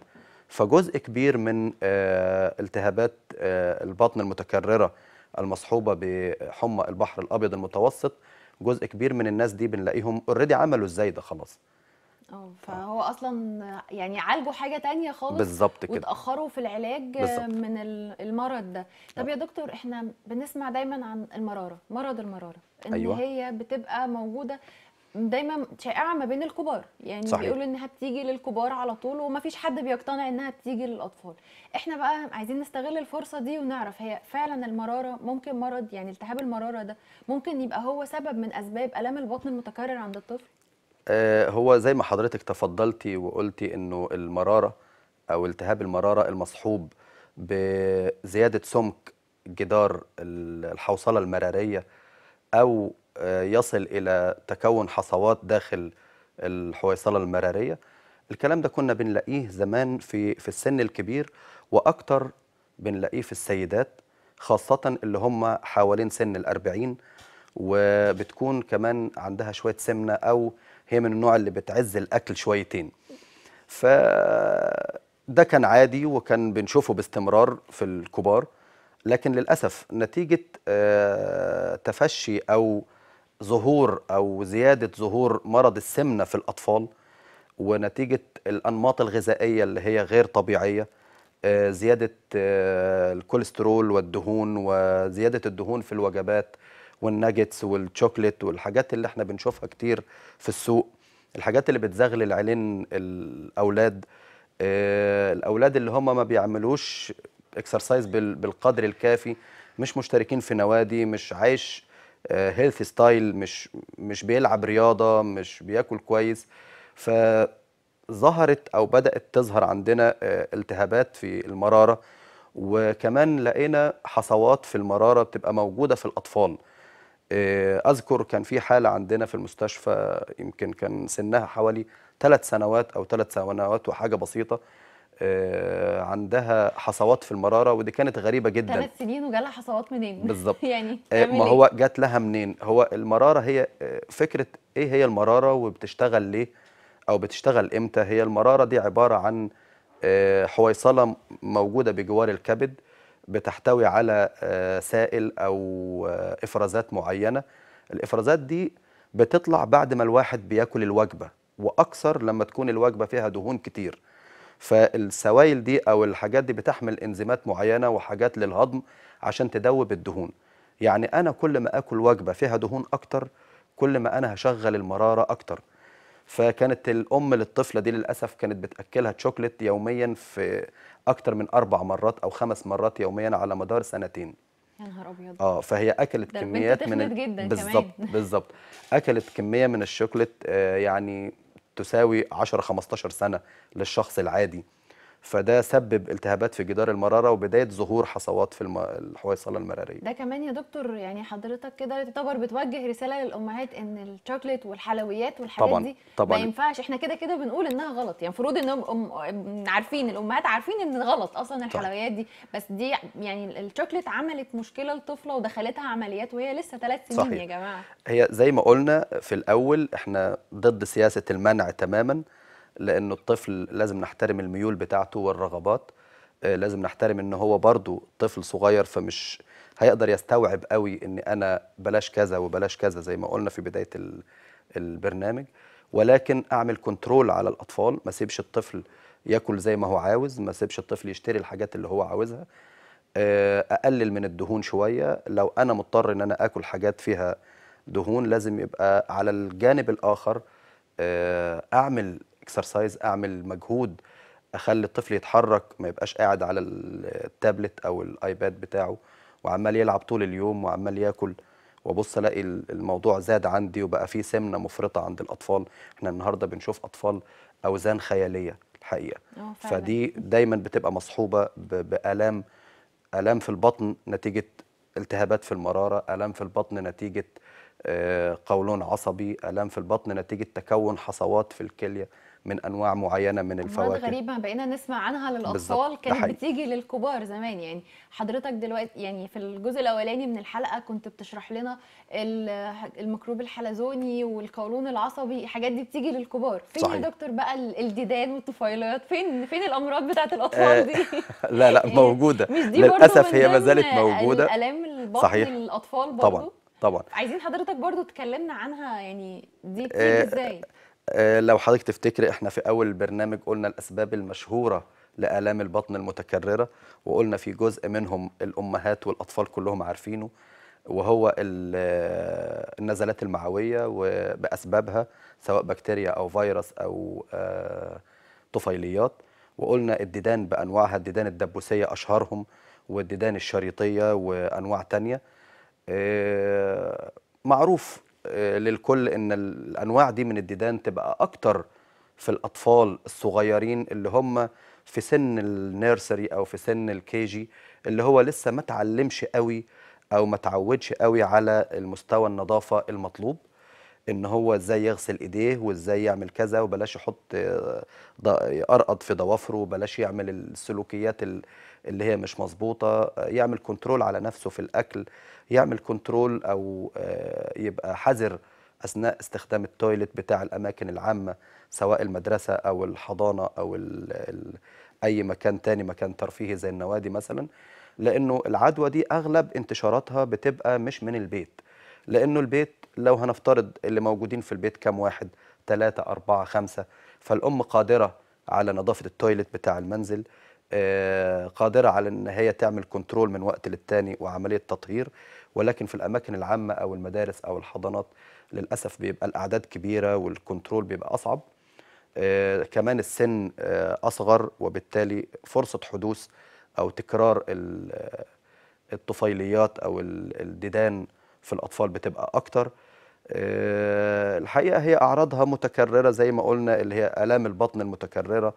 فجزء كبير من آه، التهابات آه، البطن المتكرره المصحوبه بحمى البحر الابيض المتوسط جزء كبير من الناس دي بنلاقيهم اوريدي عملوا الزايده خلاص اه فهو اصلا يعني عالجوا حاجه تانية خالص بالظبط كده وتاخروا في العلاج بالزبط. من المرض ده طب أوه. يا دكتور احنا بنسمع دايما عن المراره مرض المراره ان أيوة. هي بتبقى موجوده دايما شائعه ما بين الكبار يعني صحيح. بيقولوا انها بتيجي للكبار على طول ومفيش حد بيقتنع انها بتيجي للاطفال احنا بقى عايزين نستغل الفرصه دي ونعرف هي فعلا المراره ممكن مرض يعني التهاب المراره ده ممكن يبقى هو سبب من اسباب الام البطن المتكرر عند الطفل آه، هو زي ما حضرتك تفضلتي وقلتي انه المراره او التهاب المراره المصحوب بزياده سمك جدار الحوصله المراريه او آه، يصل الى تكون حصوات داخل الحويصله المراريه الكلام ده كنا بنلاقيه زمان في في السن الكبير واكتر بنلاقيه في السيدات خاصه اللي هم حوالين سن الأربعين وبتكون كمان عندها شويه سمنه او هي من النوع اللي بتعز الاكل شويتين ف ده كان عادي وكان بنشوفه باستمرار في الكبار لكن للاسف نتيجه آه، تفشي او ظهور او زياده ظهور مرض السمنه في الاطفال ونتيجه الانماط الغذائيه اللي هي غير طبيعيه آه، زياده آه، الكوليسترول والدهون وزياده الدهون في الوجبات والناجتس والشوكليت والحاجات اللي احنا بنشوفها كتير في السوق الحاجات اللي بتزغلل عينين الاولاد آه، الاولاد اللي هم ما بيعملوش اكسرسايز بالقدر الكافي مش مشتركين في نوادي مش عايش هيلثي آه، ستايل مش مش بيلعب رياضه مش بياكل كويس فظهرت او بدات تظهر عندنا آه، التهابات في المراره وكمان لقينا حصوات في المراره بتبقى موجوده في الاطفال آه، اذكر كان في حاله عندنا في المستشفى يمكن كان سنها حوالي ثلاث سنوات او ثلاث سنوات وحاجه بسيطه آه، عندها حصوات في المراره ودي كانت غريبه جدا ثلاث سنين وجالها حصوات منين بالظبط يعني آه، ما إيه؟ هو جات لها منين هو المراره هي فكره ايه هي المراره وبتشتغل ليه او بتشتغل امتى هي المراره دي عباره عن حويصله موجوده بجوار الكبد بتحتوي على آه، سائل او آه، افرازات معينه الافرازات دي بتطلع بعد ما الواحد بياكل الوجبه واكثر لما تكون الوجبه فيها دهون كتير فالسوائل دي او الحاجات دي بتحمل انزيمات معينه وحاجات للهضم عشان تدوب الدهون يعني انا كل ما اكل وجبه فيها دهون اكتر كل ما انا هشغل المراره اكتر فكانت الام للطفله دي للاسف كانت بتاكلها تشوكلت يوميا في اكتر من اربع مرات او خمس مرات يوميا على مدار سنتين يا نهار ابيض اه فهي اكلت كميات من بالظبط بالظبط اكلت كميه من الشوكليت آه، يعني تساوي 10 15 سنه للشخص العادي فده سبب التهابات في جدار المراره وبدايه ظهور حصوات في الحويصله المراريه ده كمان يا دكتور يعني حضرتك كده تعتبر بتوجه رساله للامهات ان الشوكليت والحلويات والحاجات طبعًا دي طبعًا ما ينفعش احنا كده كده بنقول انها غلط يعني المفروض ان عارفين الامهات عارفين ان غلط اصلا الحلويات دي بس دي يعني الشوكليت عملت مشكله لطفله ودخلتها عمليات وهي لسه ثلاث سنين صحيح. يا جماعه هي زي ما قلنا في الاول احنا ضد سياسه المنع تماما لانه الطفل لازم نحترم الميول بتاعته والرغبات آه، لازم نحترم ان هو برضه طفل صغير فمش هيقدر يستوعب قوي ان انا بلاش كذا وبلاش كذا زي ما قلنا في بدايه البرنامج ولكن اعمل كنترول على الاطفال ما سيبش الطفل ياكل زي ما هو عاوز ما سيبش الطفل يشتري الحاجات اللي هو عاوزها آه، اقلل من الدهون شويه لو انا مضطر ان انا اكل حاجات فيها دهون لازم يبقى على الجانب الاخر آه، اعمل اكسرسايز اعمل مجهود اخلي الطفل يتحرك ما يبقاش قاعد على التابلت او الايباد بتاعه وعمال يلعب طول اليوم وعمال ياكل وابص الاقي الموضوع زاد عندي وبقى فيه سمنه مفرطه عند الاطفال احنا النهارده بنشوف اطفال اوزان خياليه الحقيقه اه، فدي دايما بتبقى مصحوبه بالام الام في البطن نتيجه التهابات في المراره الام في البطن نتيجه آه، قولون عصبي الام في البطن نتيجه تكون حصوات في الكليه من انواع معينه من الفواكه غريبه بقينا نسمع عنها للاطفال كانت بتيجي للكبار زمان يعني حضرتك دلوقتي يعني في الجزء الاولاني من الحلقه كنت بتشرح لنا الميكروب الحلزوني والقولون العصبي الحاجات دي بتيجي للكبار فين صحيح. يا دكتور بقى الديدان والطفيليات فين فين الامراض بتاعه الاطفال آه، دي لا لا يعني موجوده للاسف هي ما زالت موجوده الالام البطن صحيح. للاطفال برضو طبعا طبعا عايزين حضرتك برضو تكلمنا عنها يعني دي آه، بتيجي ازاي آه، لو حضرتك تفتكر احنا في اول البرنامج قلنا الاسباب المشهوره لآلام البطن المتكررة وقلنا في جزء منهم الأمهات والأطفال كلهم عارفينه وهو آه، النزلات المعوية وبأسبابها سواء بكتيريا أو فيروس أو آه، طفيليات وقلنا الديدان بأنواعها الديدان الدبوسية أشهرهم والديدان الشريطية وأنواع تانية معروف آه، للكل ان الانواع دي من الديدان تبقى اكتر في الاطفال الصغيرين اللي هم في سن النيرسري او في سن الكيجي اللي هو لسه ما تعلمش قوي او ما تعودش قوي على المستوى النظافه المطلوب ان هو ازاي يغسل ايديه وازاي يعمل كذا وبلاش يحط ارقد آه، في ضوافره وبلاش يعمل السلوكيات اللي هي مش مظبوطه آه، يعمل كنترول على نفسه في الاكل يعمل كنترول او آه، يبقى حذر اثناء استخدام التويلت بتاع الاماكن العامه سواء المدرسه او الحضانه او الـ الـ اي مكان تاني مكان ترفيهي زي النوادي مثلا لانه العدوى دي اغلب انتشاراتها بتبقى مش من البيت لأنه البيت لو هنفترض اللي موجودين في البيت كام واحد ثلاثة أربعة خمسة فالأم قادرة على نظافة التويلت بتاع المنزل آه، قادرة على أن هي تعمل كنترول من وقت للتاني وعملية تطهير ولكن في الأماكن العامة أو المدارس أو الحضانات للأسف بيبقى الأعداد كبيرة والكنترول بيبقى أصعب آه، كمان السن آه، أصغر وبالتالي فرصة حدوث أو تكرار الطفيليات أو الديدان في الأطفال بتبقى أكتر آه، الحقيقة هي أعراضها متكررة زي ما قلنا اللي هي آلام البطن المتكررة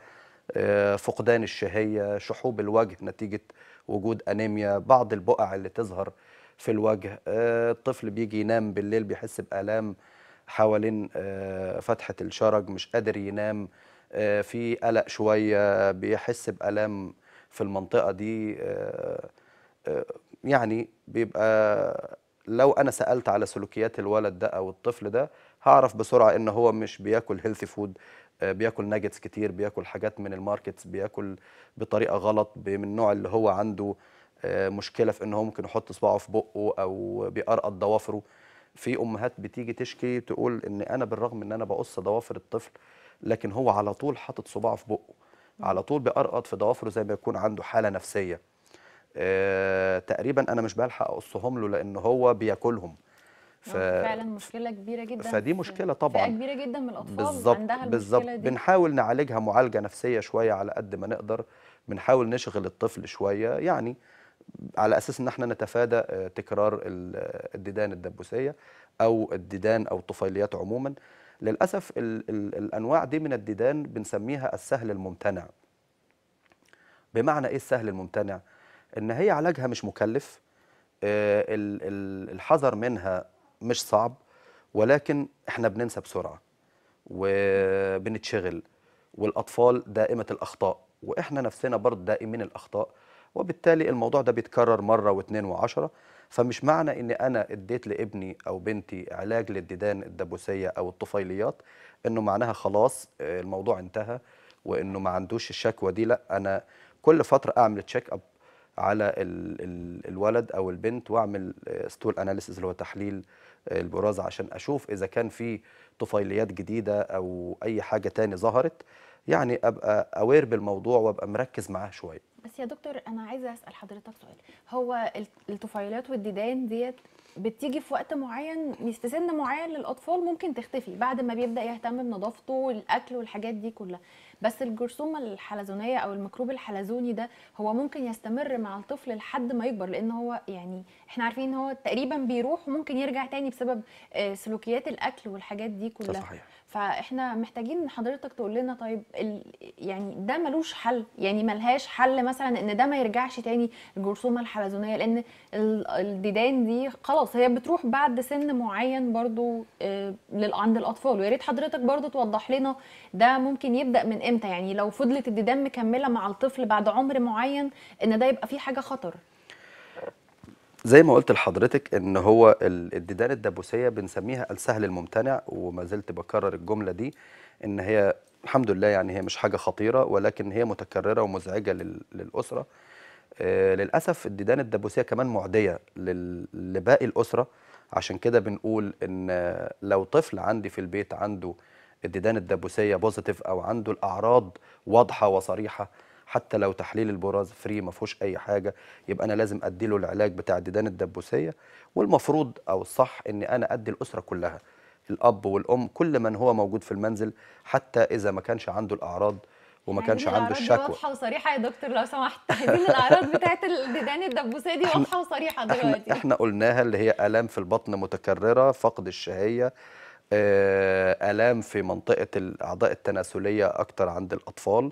آه، فقدان الشهية شحوب الوجه نتيجة وجود أنيميا بعض البقع اللي تظهر في الوجه آه، الطفل بيجي ينام بالليل بيحس بآلام حوالين فتحة الشرج مش قادر ينام في قلق شوية بيحس بآلام في المنطقة دي يعني بيبقى لو انا سالت على سلوكيات الولد ده او الطفل ده هعرف بسرعه ان هو مش بياكل هيلثي آه، فود بياكل ناجتس كتير بياكل حاجات من الماركتس بياكل بطريقه غلط من النوع اللي هو عنده آه، مشكله في ان هو ممكن يحط صباعه في بقه او بيقرقط ضوافره في امهات بتيجي تشكي تقول ان انا بالرغم ان انا بقص ضوافر الطفل لكن هو على طول حاطط صباعه في بقه على طول بيقرقط في ضوافره زي ما يكون عنده حاله نفسيه آه، تقريبا انا مش بلحق اقصهم له لان هو بياكلهم ف... فعلا مشكله كبيره جدا فدي مشكله طبعا فئه كبيره جدا من الاطفال بالزبط عندها بالظبط بنحاول نعالجها معالجه نفسيه شويه على قد ما نقدر بنحاول نشغل الطفل شويه يعني على اساس ان احنا نتفادى آه، تكرار آه، الديدان الدبوسيه او الديدان او الطفيليات عموما للاسف الـ الـ الانواع دي من الديدان بنسميها السهل الممتنع بمعنى ايه السهل الممتنع ان هي علاجها مش مكلف آه، الحذر منها مش صعب ولكن احنا بننسى بسرعه وبنتشغل والاطفال دائمه الاخطاء واحنا نفسنا برضه دائمين الاخطاء وبالتالي الموضوع ده بيتكرر مره واثنين وعشرة فمش معنى ان انا اديت لابني او بنتي علاج للديدان الدبوسيه او الطفيليات انه معناها خلاص آه، الموضوع انتهى وانه ما عندوش الشكوى دي لا انا كل فتره اعمل تشيك اب على الولد او البنت واعمل ستول آه، اناليسيز اللي هو تحليل آه، البراز عشان اشوف اذا كان في طفيليات جديده او اي حاجه تاني ظهرت يعني ابقى اوير بالموضوع وابقى مركز معاه شويه بس يا دكتور انا عايزه اسال حضرتك سؤال هو الطفيليات والديدان ديت بتيجي في وقت معين في سن معين للاطفال ممكن تختفي بعد ما بيبدا يهتم بنظافته والاكل والحاجات دي كلها بس الجرثومه الحلزونيه او الميكروب الحلزوني ده هو ممكن يستمر مع الطفل لحد ما يكبر لان هو يعني احنا عارفين ان هو تقريبا بيروح وممكن يرجع تاني بسبب آه، سلوكيات الاكل والحاجات دي كلها صحيح. فاحنا محتاجين حضرتك تقول لنا طيب ال... يعني ده ملوش حل يعني ملهاش حل مثلا ان ده ما يرجعش تاني الجرثومه الحلزونيه لان الديدان دي خلاص هي بتروح بعد سن معين برضو آه، عند الاطفال ويا ريت حضرتك برضو توضح لنا ده ممكن يبدا من امتى يعني لو فضلت الديدان مكمله مع الطفل بعد عمر معين ان ده يبقى فيه حاجه خطر زي ما قلت لحضرتك ان هو الديدان الدبوسيه بنسميها السهل الممتنع وما زلت بكرر الجمله دي ان هي الحمد لله يعني هي مش حاجه خطيره ولكن هي متكرره ومزعجه للاسره آه، للاسف الديدان الدبوسيه كمان معديه لباقي الاسره عشان كده بنقول ان لو طفل عندي في البيت عنده الديدان الدبوسيه بوزيتيف او عنده الاعراض واضحه وصريحه حتى لو تحليل البراز فري ما فيهوش اي حاجه يبقى انا لازم ادي له العلاج بتاع الديدان الدبوسيه والمفروض او الصح ان انا ادي الاسره كلها الاب والام كل من هو موجود في المنزل حتى اذا ما كانش عنده الاعراض وما يعني كانش عنده الشكوى واضحه وصريحه يا دكتور لو سمحت هذه الاعراض بتاعت الديدان الدبوسيه دي واضحه وصريحه دلوقتي احنا, احنا قلناها اللي هي الام في البطن متكرره فقد الشهيه آه، آلام في منطقة الأعضاء التناسلية أكتر عند الأطفال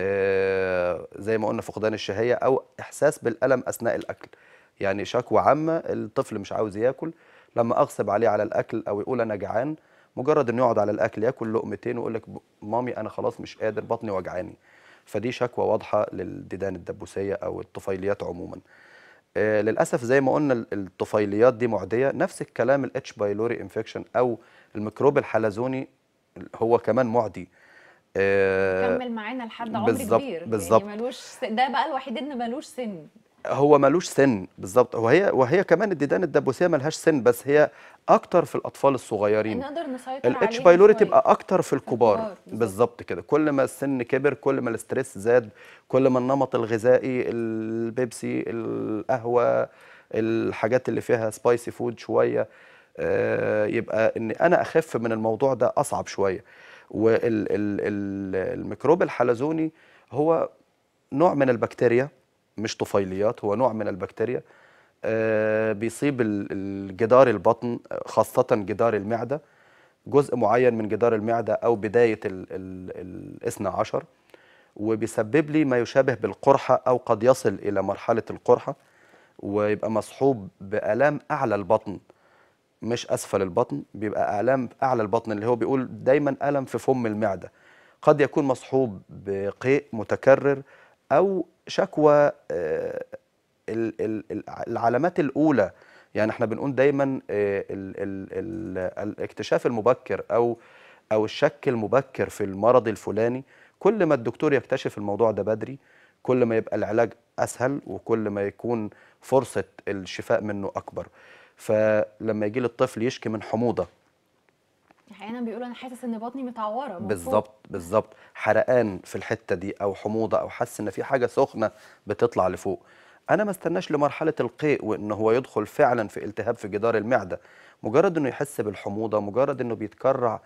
آه، زي ما قلنا فقدان الشهيه او احساس بالالم اثناء الاكل يعني شكوى عامه الطفل مش عاوز ياكل لما اغصب عليه على الاكل او يقول انا جعان مجرد انه يقعد على الاكل ياكل لقمتين ويقول لك مامي انا خلاص مش قادر بطني وجعاني فدي شكوى واضحه للديدان الدبوسيه او الطفيليات عموما آه، للاسف زي ما قلنا الطفيليات دي معديه نفس الكلام الاتش بايلوري انفكشن او الميكروب الحلزوني هو كمان معدي آه، كمل معانا لحد عمر بالزبط كبير يعني بالظبط يعني ملوش ده بقى الوحيد ان ملوش سن هو ملوش سن بالظبط وهي وهي كمان الديدان الدبوسيه ملهاش سن بس هي اكتر في الاطفال الصغيرين نقدر نسيطر الاتش بايلوري تبقى اكتر في الكبار بالظبط كده كل ما السن كبر كل ما الاستريس زاد كل ما النمط الغذائي البيبسي القهوه الحاجات اللي فيها سبايسي فود شويه آه، يبقى ان انا اخف من الموضوع ده اصعب شويه والميكروب الحلزوني هو نوع من البكتيريا مش طفيليات هو نوع من البكتيريا آه، بيصيب الجدار البطن خاصة جدار المعدة جزء معين من جدار المعدة أو بداية الاثنى عشر وبيسبب لي ما يشابه بالقرحة أو قد يصل إلى مرحلة القرحة ويبقى مصحوب بألام أعلى البطن مش اسفل البطن بيبقى الام اعلى البطن اللي هو بيقول دايما الم في فم المعده قد يكون مصحوب بقيء متكرر او شكوى آه، العلامات الاولى يعني احنا بنقول دايما آه، الاكتشاف المبكر او او الشك المبكر في المرض الفلاني كل ما الدكتور يكتشف الموضوع ده بدري كل ما يبقى العلاج اسهل وكل ما يكون فرصه الشفاء منه اكبر فلما يجي للطفل يشكي من حموضه احيانا بيقول انا حاسس ان بطني متعوره بالظبط بالظبط حرقان في الحته دي او حموضه او حاسس ان في حاجه سخنه بتطلع لفوق انا ما استناش لمرحله القيء وان هو يدخل فعلا في التهاب في جدار المعده مجرد انه يحس بالحموضه مجرد انه بيتكرع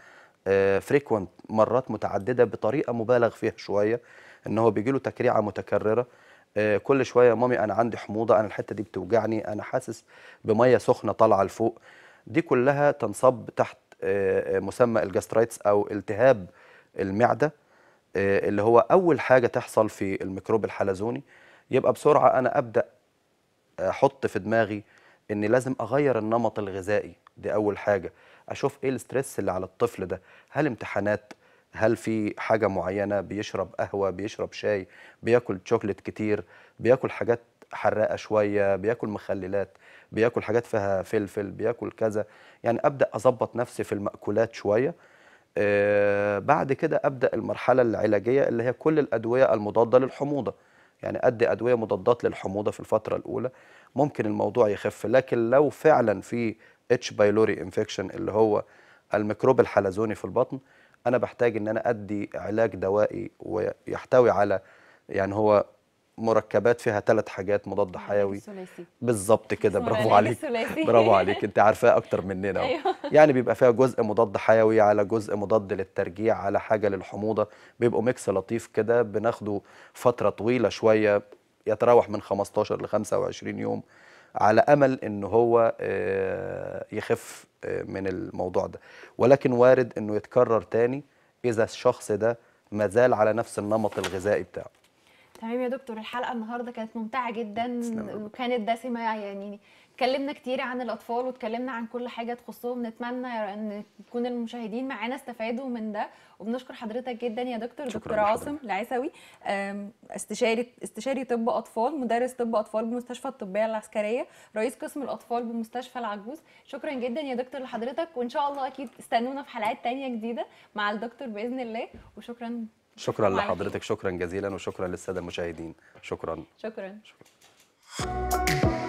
فريكوينت آه، مرات متعدده بطريقه مبالغ فيها شويه ان هو بيجي له تكريعه متكرره آه، كل شويه يا مامي انا عندي حموضه انا الحته دي بتوجعني انا حاسس بميه سخنه طالعه لفوق دي كلها تنصب تحت آه، آه، مسمى الجاسترايتس او التهاب المعده اللي هو اول حاجه تحصل في الميكروب الحلزوني يبقى بسرعه انا ابدا احط في دماغي ان لازم اغير النمط الغذائي دي اول حاجه اشوف ايه الاسترس اللي على الطفل ده هل امتحانات هل في حاجه معينه بيشرب قهوه بيشرب شاي بياكل شوكليت كتير بياكل حاجات حراقه شويه بياكل مخللات بياكل حاجات فيها فلفل بياكل كذا يعني ابدا اظبط نفسي في الماكولات شويه آه بعد كده ابدا المرحله العلاجيه اللي هي كل الادويه المضاده للحموضه يعني ادي ادويه مضادات للحموضه في الفتره الاولى ممكن الموضوع يخف لكن لو فعلا في اتش بايلوري انفكشن اللي هو الميكروب الحلزوني في البطن انا بحتاج ان انا ادي علاج دوائي ويحتوي على يعني هو مركبات فيها ثلاث حاجات مضاد آه، حيوي بالظبط كده برافو عليك برافو عليك انت عارفاه اكتر مننا أيوه. يعني بيبقى فيها جزء مضاد حيوي على جزء مضاد للترجيع على حاجه للحموضه بيبقوا ميكس لطيف كده بناخده فتره طويله شويه يتراوح من 15 ل 25 يوم على امل ان هو آه، يخف من الموضوع ده ولكن وارد انه يتكرر تاني اذا الشخص ده مازال على نفس النمط الغذائي بتاعه تمام يا دكتور الحلقه النهارده كانت ممتعه جدا وكانت دسمه يعني اتكلمنا كتير عن الاطفال واتكلمنا عن كل حاجه تخصهم نتمنى ان يكون المشاهدين معانا استفادوا من ده وبنشكر حضرتك جدا يا دكتور دكتور عاصم العيسوي استشاري استشاري طب اطفال مدرس طب اطفال بمستشفى الطبيه العسكريه رئيس قسم الاطفال بمستشفى العجوز شكرا جدا يا دكتور لحضرتك وان شاء الله اكيد استنونا في حلقات تانية جديده مع الدكتور باذن الله وشكرا شكرا لحضرتك شكرا جزيلا وشكرا للساده المشاهدين شكرا شكرا, شكرا.